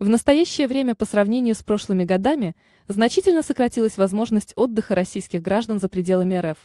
В настоящее время по сравнению с прошлыми годами значительно сократилась возможность отдыха российских граждан за пределами РФ.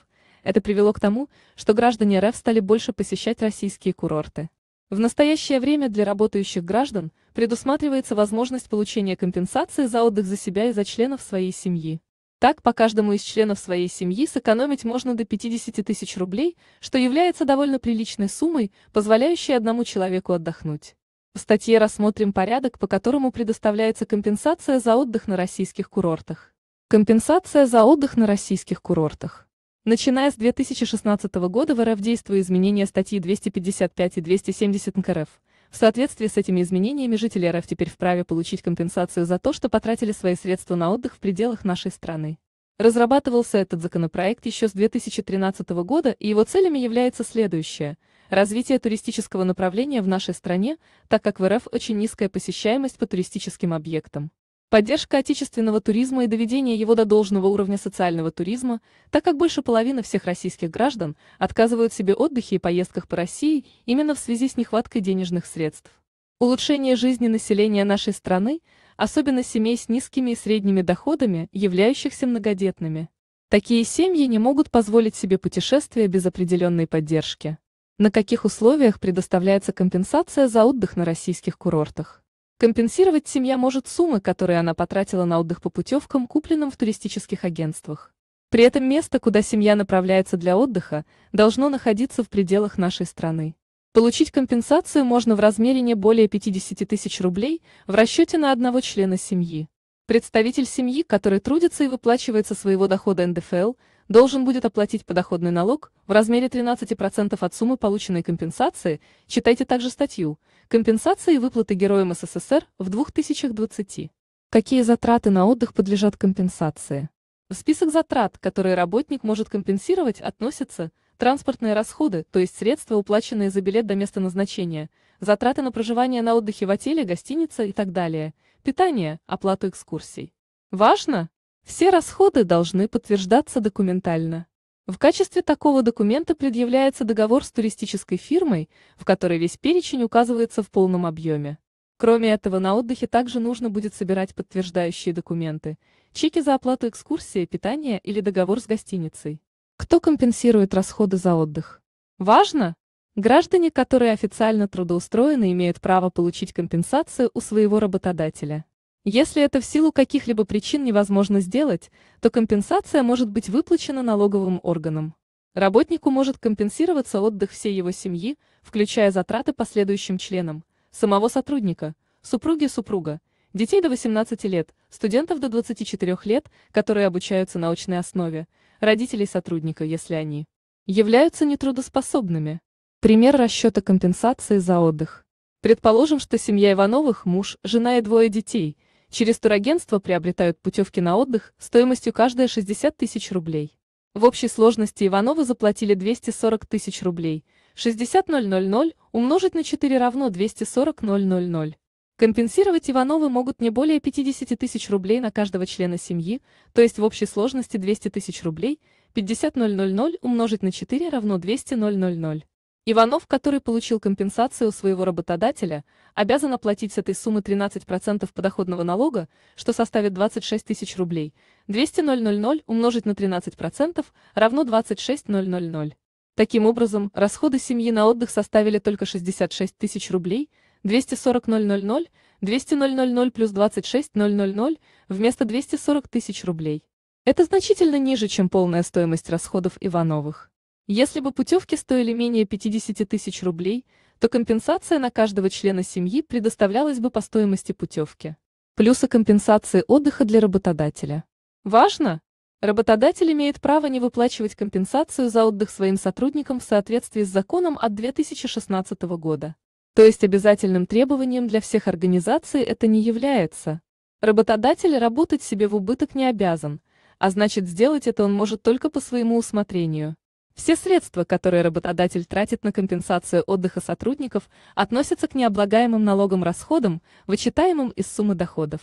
Это привело к тому, что граждане РФ стали больше посещать российские курорты. В настоящее время для работающих граждан предусматривается возможность получения компенсации за отдых за себя и за членов своей семьи. Так, по каждому из членов своей семьи сэкономить можно до 50 тысяч рублей, что является довольно приличной суммой, позволяющей одному человеку отдохнуть. В статье рассмотрим порядок, по которому предоставляется компенсация за отдых на российских курортах. Компенсация за отдых на российских курортах. Начиная с 2016 года в РФ действуют изменения статьи 255 и 270 НК РФ. В соответствии с этими изменениями жители РФ теперь вправе получить компенсацию за то, что потратили свои средства на отдых в пределах нашей страны. Разрабатывался этот законопроект еще с 2013 года, и его целями является следующее – развитие туристического направления в нашей стране, так как в РФ очень низкая посещаемость по туристическим объектам. Поддержка отечественного туризма и доведение его до должного уровня социального туризма, так как больше половины всех российских граждан отказывают себе отдыхе и поездках по России именно в связи с нехваткой денежных средств. Улучшение жизни населения нашей страны, особенно семей с низкими и средними доходами, являющихся многодетными. Такие семьи не могут позволить себе путешествия без определенной поддержки. На каких условиях предоставляется компенсация за отдых на российских курортах? Компенсировать семья может суммы, которые она потратила на отдых по путевкам, купленным в туристических агентствах. При этом место, куда семья направляется для отдыха, должно находиться в пределах нашей страны. Получить компенсацию можно в размере не более 50 тысяч рублей в расчете на одного члена семьи. Представитель семьи, который трудится и выплачивается своего дохода НДФЛ, должен будет оплатить подоходный налог в размере 13% от суммы полученной компенсации, читайте также статью «Компенсации и выплаты героям СССР в 2020». Какие затраты на отдых подлежат компенсации? В список затрат, которые работник может компенсировать, относятся транспортные расходы, то есть средства, уплаченные за билет до места назначения, затраты на проживание на отдыхе в отеле, гостинице и так далее, питание, оплату экскурсий. Важно, все расходы должны подтверждаться документально. В качестве такого документа предъявляется договор с туристической фирмой, в которой весь перечень указывается в полном объеме. Кроме этого, на отдыхе также нужно будет собирать подтверждающие документы, чеки за оплату экскурсии, питания или договор с гостиницей. Кто компенсирует расходы за отдых? Важно! Граждане, которые официально трудоустроены, имеют право получить компенсацию у своего работодателя. Если это в силу каких-либо причин невозможно сделать, то компенсация может быть выплачена налоговым органом. Работнику может компенсироваться отдых всей его семьи, включая затраты по следующим членам, самого сотрудника, супруги супруга, детей до 18 лет, студентов до 24 лет, которые обучаются на очной основе, родителей сотрудника, если они являются нетрудоспособными. Пример расчета компенсации за отдых. Предположим, что семья Ивановых, муж, жена и двое детей – через турагентство приобретают путевки на отдых стоимостью каждая 60 тысяч рублей. В общей сложности Ивановы заплатили 240 тысяч рублей. 60000 умножить на 4 равно 240 Компенсировать Ивановы могут не более 50 тысяч рублей на каждого члена семьи, то есть в общей сложности 200 тысяч рублей, 50 000 умножить на 4 равно 200 000. Иванов, который получил компенсацию у своего работодателя, обязан оплатить с этой суммы 13% подоходного налога, что составит 26 тысяч рублей. 200 000 умножить на 13% равно 26 000. Таким образом, расходы семьи на отдых составили только 66 тысяч рублей, 240 000, 200 000 плюс 26 000 вместо 240 тысяч рублей. Это значительно ниже, чем полная стоимость расходов Ивановых. Если бы путевки стоили менее 50 тысяч рублей, то компенсация на каждого члена семьи предоставлялась бы по стоимости путевки. Плюсы компенсации отдыха для работодателя. Важно! Работодатель имеет право не выплачивать компенсацию за отдых своим сотрудникам в соответствии с законом от 2016 года. То есть обязательным требованием для всех организаций это не является. Работодатель работать себе в убыток не обязан, а значит сделать это он может только по своему усмотрению. Все средства, которые работодатель тратит на компенсацию отдыха сотрудников, относятся к необлагаемым налогом расходам, вычитаемым из суммы доходов.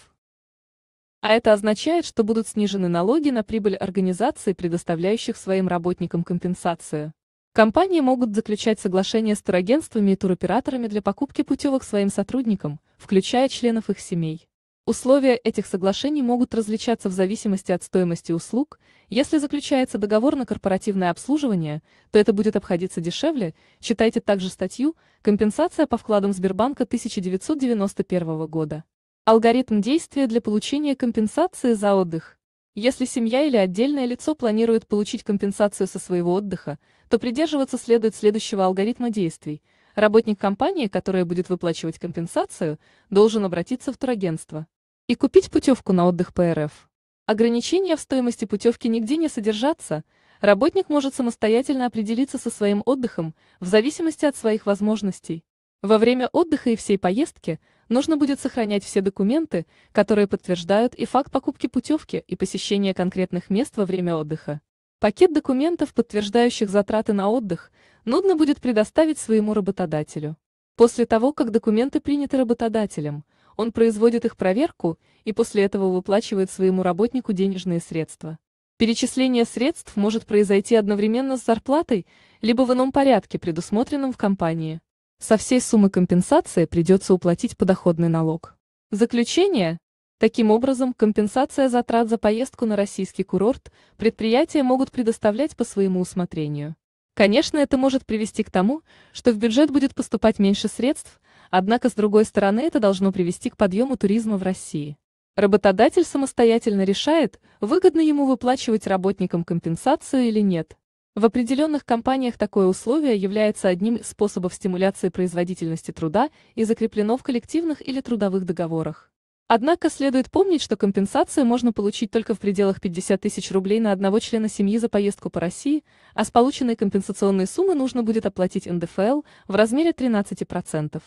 А это означает, что будут снижены налоги на прибыль организаций, предоставляющих своим работникам компенсацию. Компании могут заключать соглашения с турагентствами и туроператорами для покупки путевок своим сотрудникам, включая членов их семей. Условия этих соглашений могут различаться в зависимости от стоимости услуг. Если заключается договор на корпоративное обслуживание, то это будет обходиться дешевле. Читайте также статью «Компенсация по вкладам Сбербанка 1991 года». Алгоритм действия для получения компенсации за отдых. Если семья или отдельное лицо планирует получить компенсацию со своего отдыха, то придерживаться следует следующего алгоритма действий. Работник компании, которая будет выплачивать компенсацию, должен обратиться в турагентство и купить путевку на отдых ПРФ. Ограничения в стоимости путевки нигде не содержатся, работник может самостоятельно определиться со своим отдыхом в зависимости от своих возможностей. Во время отдыха и всей поездки нужно будет сохранять все документы, которые подтверждают и факт покупки путевки и посещения конкретных мест во время отдыха. Пакет документов, подтверждающих затраты на отдых, нужно будет предоставить своему работодателю. После того, как документы приняты работодателем, он производит их проверку и после этого выплачивает своему работнику денежные средства. Перечисление средств может произойти одновременно с зарплатой, либо в ином порядке, предусмотренном в компании. Со всей суммы компенсации придется уплатить подоходный налог. Заключение. Таким образом, компенсация затрат за поездку на российский курорт предприятия могут предоставлять по своему усмотрению. Конечно, это может привести к тому, что в бюджет будет поступать меньше средств, Однако, с другой стороны, это должно привести к подъему туризма в России. Работодатель самостоятельно решает, выгодно ему выплачивать работникам компенсацию или нет. В определенных компаниях такое условие является одним из способов стимуляции производительности труда и закреплено в коллективных или трудовых договорах. Однако следует помнить, что компенсацию можно получить только в пределах 50 тысяч рублей на одного члена семьи за поездку по России, а с полученной компенсационной суммы нужно будет оплатить НДФЛ в размере 13%.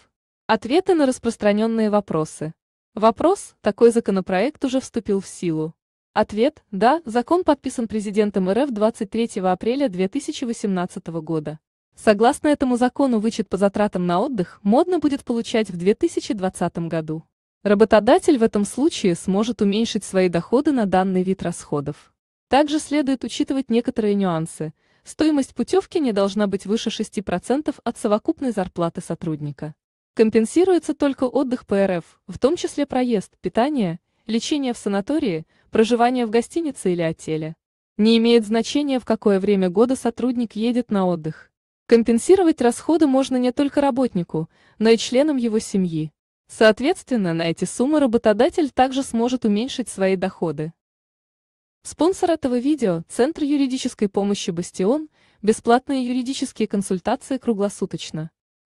Ответы на распространенные вопросы. Вопрос, такой законопроект уже вступил в силу. Ответ, да, закон подписан президентом РФ 23 апреля 2018 года. Согласно этому закону вычет по затратам на отдых модно будет получать в 2020 году. Работодатель в этом случае сможет уменьшить свои доходы на данный вид расходов. Также следует учитывать некоторые нюансы. Стоимость путевки не должна быть выше 6% от совокупной зарплаты сотрудника. Компенсируется только отдых ПРФ, в том числе проезд, питание, лечение в санатории, проживание в гостинице или отеле. Не имеет значения, в какое время года сотрудник едет на отдых. Компенсировать расходы можно не только работнику, но и членам его семьи. Соответственно, на эти суммы работодатель также сможет уменьшить свои доходы. Спонсор этого видео – Центр юридической помощи «Бастион», бесплатные юридические консультации круглосуточно.